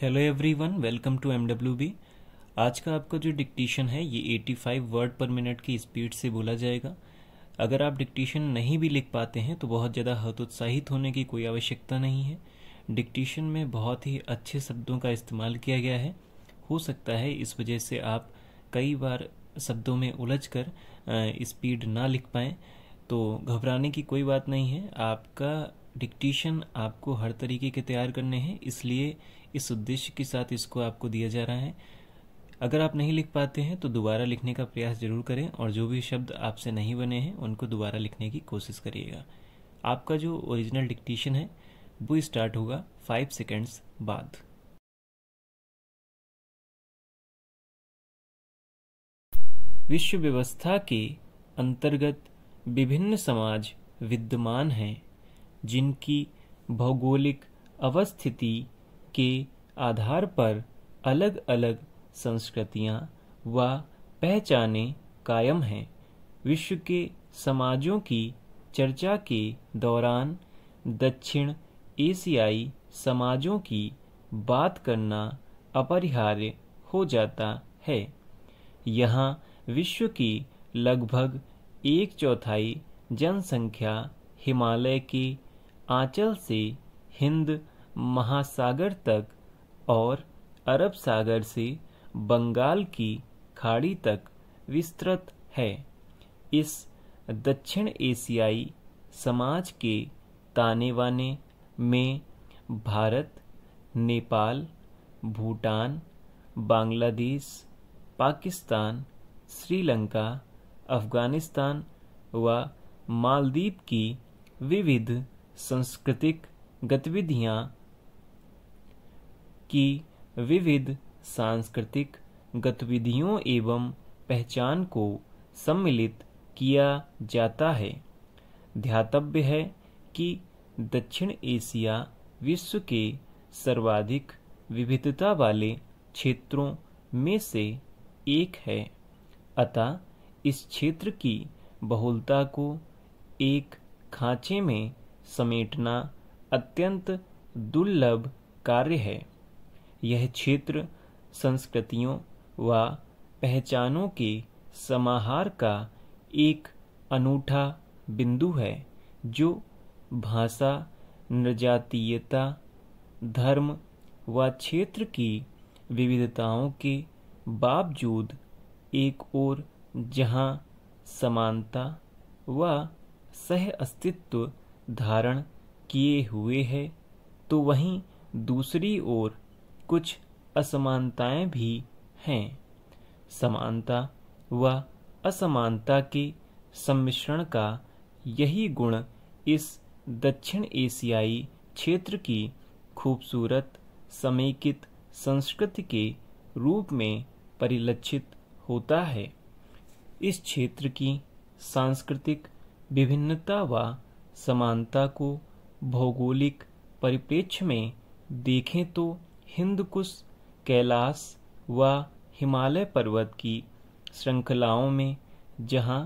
hello everyone welcome to बी आज का आपका जो डिक्टेशन है ये 85 वर्ड पर मिनट की स्पीड से बोला जाएगा अगर आप डिक्टेशन नहीं भी लिख पाते हैं तो बहुत ज़्यादा हतोत्साहित होने की कोई आवश्यकता नहीं है डिक्टेशन में बहुत ही अच्छे शब्दों का इस्तेमाल किया गया है हो सकता है इस वजह से आप कई बार शब्दों में उलझ कर स्पीड ना लिख पाएँ तो घबराने की कोई बात नहीं है आपका डिक्टीशन आपको हर तरीके के तैयार करने हैं इसलिए इस उद्देश्य के साथ इसको आपको दिया जा रहा है अगर आप नहीं लिख पाते हैं तो दोबारा लिखने का प्रयास जरूर करें और जो भी शब्द आपसे नहीं बने हैं उनको दोबारा लिखने की कोशिश करिएगा आपका जो ओरिजिनल डिक्टेशन है वो स्टार्ट होगा फाइव सेकेंड्स बाद विश्व व्यवस्था के अंतर्गत विभिन्न समाज विद्यमान हैं जिनकी भौगोलिक अवस्थिति के आधार पर अलग अलग संस्कृतियाँ व पहचाने कायम हैं विश्व के समाजों की चर्चा के दौरान दक्षिण एशियाई समाजों की बात करना अपरिहार्य हो जाता है यहाँ विश्व की लगभग एक चौथाई जनसंख्या हिमालय के आंचल से हिंद महासागर तक और अरब सागर से बंगाल की खाड़ी तक विस्तृत है इस दक्षिण एशियाई समाज के ताने वाने में भारत नेपाल भूटान बांग्लादेश पाकिस्तान श्रीलंका अफगानिस्तान व मालदीव की विविध सांस्कृतिक गतिविधियां की विविध सांस्कृतिक गतिविधियों एवं पहचान को सम्मिलित किया जाता है ध्यातव्य है कि दक्षिण एशिया विश्व के सर्वाधिक विविधता वाले क्षेत्रों में से एक है अतः इस क्षेत्र की बहुलता को एक खांचे में समेटना अत्यंत दुर्लभ कार्य है यह क्षेत्र संस्कृतियों व पहचानों के समाहार का एक अनूठा बिंदु है जो भाषा नृजातीयता धर्म व क्षेत्र की विविधताओं के बावजूद एक और जहां समानता व सह अस्तित्व धारण किए हुए है तो वहीं दूसरी ओर कुछ असमानताएं भी हैं समानता व असमानता के सम्मिश्रण का यही गुण इस दक्षिण एशियाई क्षेत्र की खूबसूरत समेकित संस्कृति के रूप में परिलक्षित होता है इस क्षेत्र की सांस्कृतिक विभिन्नता व समानता को भौगोलिक परिप्रेक्ष्य में देखें तो हिंदकुश कैलाश व हिमालय पर्वत की श्रृंखलाओं में जहां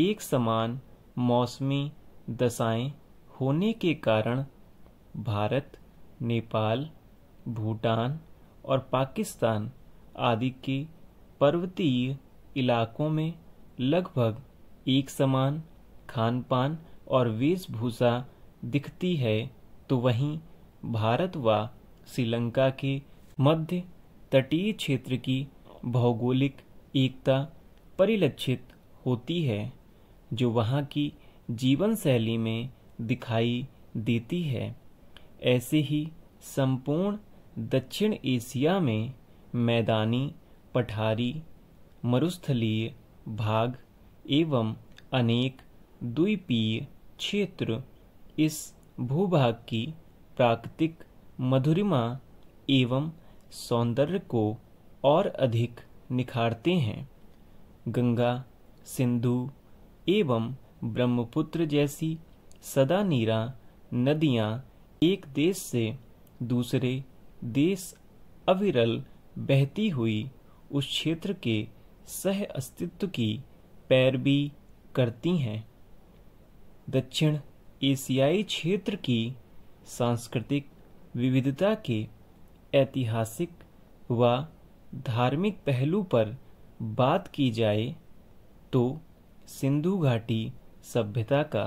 एक समान मौसमी दशाएं होने के कारण भारत नेपाल भूटान और पाकिस्तान आदि के पर्वतीय इलाकों में लगभग एक समान खान पान और वेशभूषा दिखती है तो वहीं भारत व श्रीलंका के मध्य तटीय क्षेत्र की भौगोलिक एकता परिलक्षित होती है जो वहाँ की जीवन शैली में दिखाई देती है ऐसे ही संपूर्ण दक्षिण एशिया में मैदानी पठारी मरुस्थलीय भाग एवं अनेक द्वीपीय क्षेत्र इस भूभाग की प्राकृतिक मधुरिमा एवं सौंदर्य को और अधिक निखारते हैं गंगा सिंधु एवं ब्रह्मपुत्र जैसी सदा नीरा नदियाँ एक देश से दूसरे देश अविरल बहती हुई उस क्षेत्र के सह अस्तित्व की पैरवी करती हैं दक्षिण एशियाई क्षेत्र की सांस्कृतिक विविधता के ऐतिहासिक व धार्मिक पहलू पर बात की जाए तो सिंधु घाटी सभ्यता का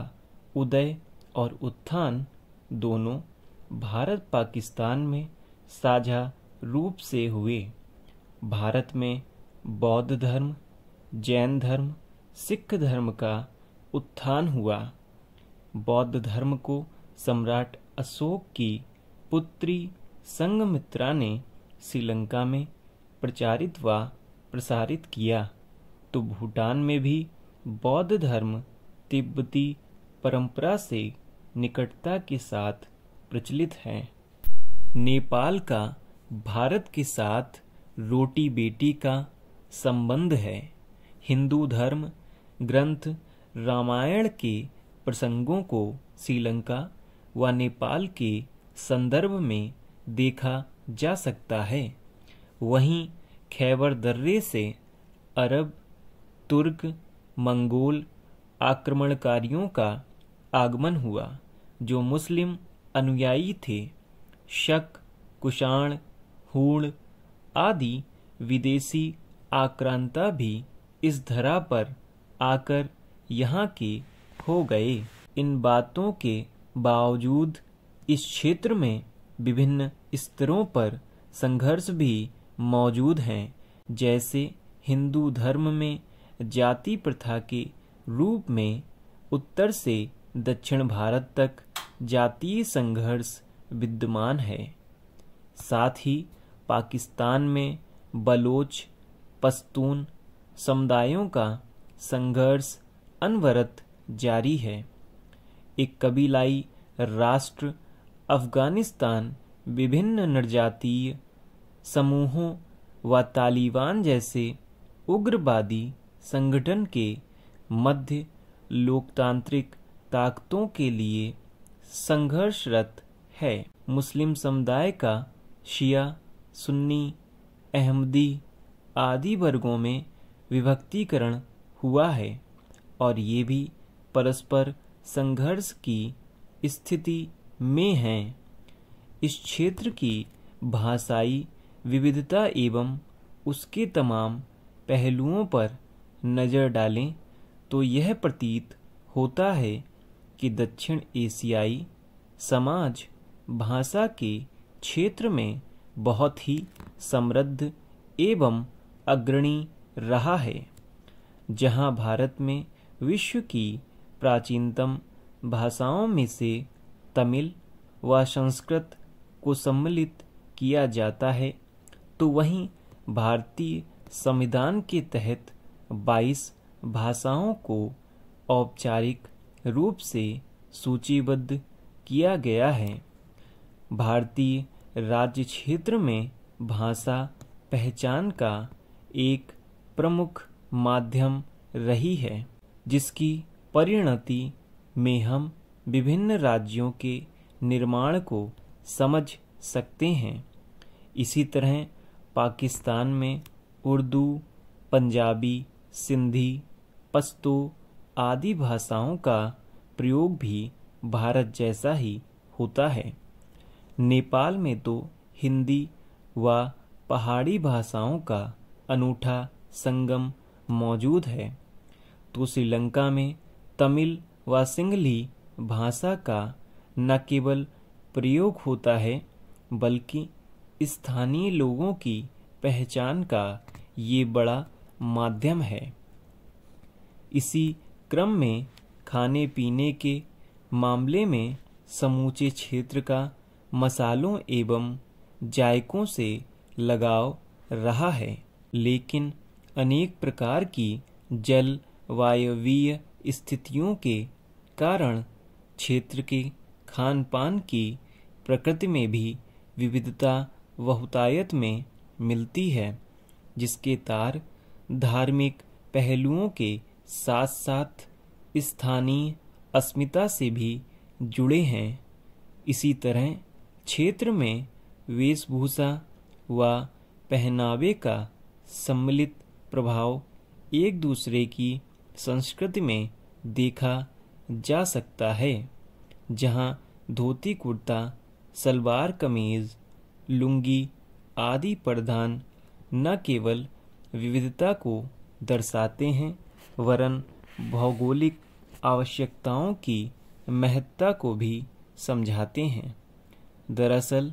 उदय और उत्थान दोनों भारत पाकिस्तान में साझा रूप से हुए भारत में बौद्ध धर्म जैन धर्म सिख धर्म का उत्थान हुआ बौद्ध धर्म को सम्राट अशोक की पुत्री संगमित्रा ने श्रीलंका में प्रचारित व प्रसारित किया तो भूटान में भी बौद्ध धर्म तिब्बती परंपरा से निकटता के साथ प्रचलित है नेपाल का भारत के साथ रोटी बेटी का संबंध है हिंदू धर्म ग्रंथ रामायण के प्रसंगों को श्रीलंका व नेपाल के संदर्भ में देखा जा सकता है वहीं खैबर दर्रे से अरब तुर्क मंगोल आक्रमणकारियों का आगमन हुआ जो मुस्लिम अनुयायी थे शक कुषाण हूण आदि विदेशी आक्रांता भी इस धरा पर आकर यहाँ के हो गए इन बातों के बावजूद इस क्षेत्र में विभिन्न स्तरों पर संघर्ष भी मौजूद हैं जैसे हिंदू धर्म में जाति प्रथा के रूप में उत्तर से दक्षिण भारत तक जातीय संघर्ष विद्यमान है साथ ही पाकिस्तान में बलोच पस्तून समुदायों का संघर्ष अनवरत जारी है एक कबीलाई राष्ट्र अफगानिस्तान विभिन्न निर्जातीय समूहों व तालिबान जैसे उग्रवादी संगठन के मध्य लोकतांत्रिक ताकतों के लिए संघर्षरत है मुस्लिम समुदाय का शिया सुन्नी अहमदी आदि वर्गों में विभक्तिकरण हुआ है और ये भी परस्पर संघर्ष की स्थिति में हैं इस क्षेत्र की भाषाई विविधता एवं उसके तमाम पहलुओं पर नज़र डालें तो यह प्रतीत होता है कि दक्षिण एशियाई समाज भाषा के क्षेत्र में बहुत ही समृद्ध एवं अग्रणी रहा है जहाँ भारत में विश्व की प्राचीनतम भाषाओं में से तमिल व संस्कृत को सम्मिलित किया जाता है तो वहीं भारतीय संविधान के तहत 22 भाषाओं को औपचारिक रूप से सूचीबद्ध किया गया है भारतीय राज्य क्षेत्र में भाषा पहचान का एक प्रमुख माध्यम रही है जिसकी परिणति में हम विभिन्न राज्यों के निर्माण को समझ सकते हैं इसी तरह पाकिस्तान में उर्दू पंजाबी सिंधी पस्तो आदि भाषाओं का प्रयोग भी भारत जैसा ही होता है नेपाल में तो हिंदी व पहाड़ी भाषाओं का अनूठा संगम मौजूद है तो श्रीलंका में तमिल व सिंगली भाषा का न केवल प्रयोग होता है बल्कि स्थानीय लोगों की पहचान का ये बड़ा माध्यम है इसी क्रम में खाने पीने के मामले में समूचे क्षेत्र का मसालों एवं जायकों से लगाव रहा है लेकिन अनेक प्रकार की जल वायवीय स्थितियों के कारण क्षेत्र के खान पान की प्रकृति में भी विविधता बहुतायत में मिलती है जिसके तार धार्मिक पहलुओं के साथ साथ स्थानीय अस्मिता से भी जुड़े हैं इसी तरह क्षेत्र में वेशभूषा व पहनावे का सम्मिलित प्रभाव एक दूसरे की संस्कृति में देखा जा सकता है जहां धोती कुर्ता सलवार कमीज लुंगी आदि प्रधान न केवल विविधता को दर्शाते हैं वरन भौगोलिक आवश्यकताओं की महत्ता को भी समझाते हैं दरअसल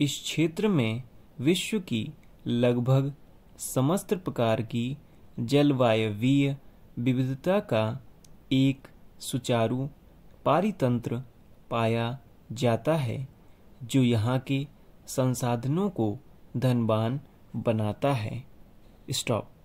इस क्षेत्र में विश्व की लगभग समस्त प्रकार की जलवायवीय विविधता का एक सुचारू पारितंत्र पाया जाता है जो यहाँ के संसाधनों को धनबान बनाता है स्टॉप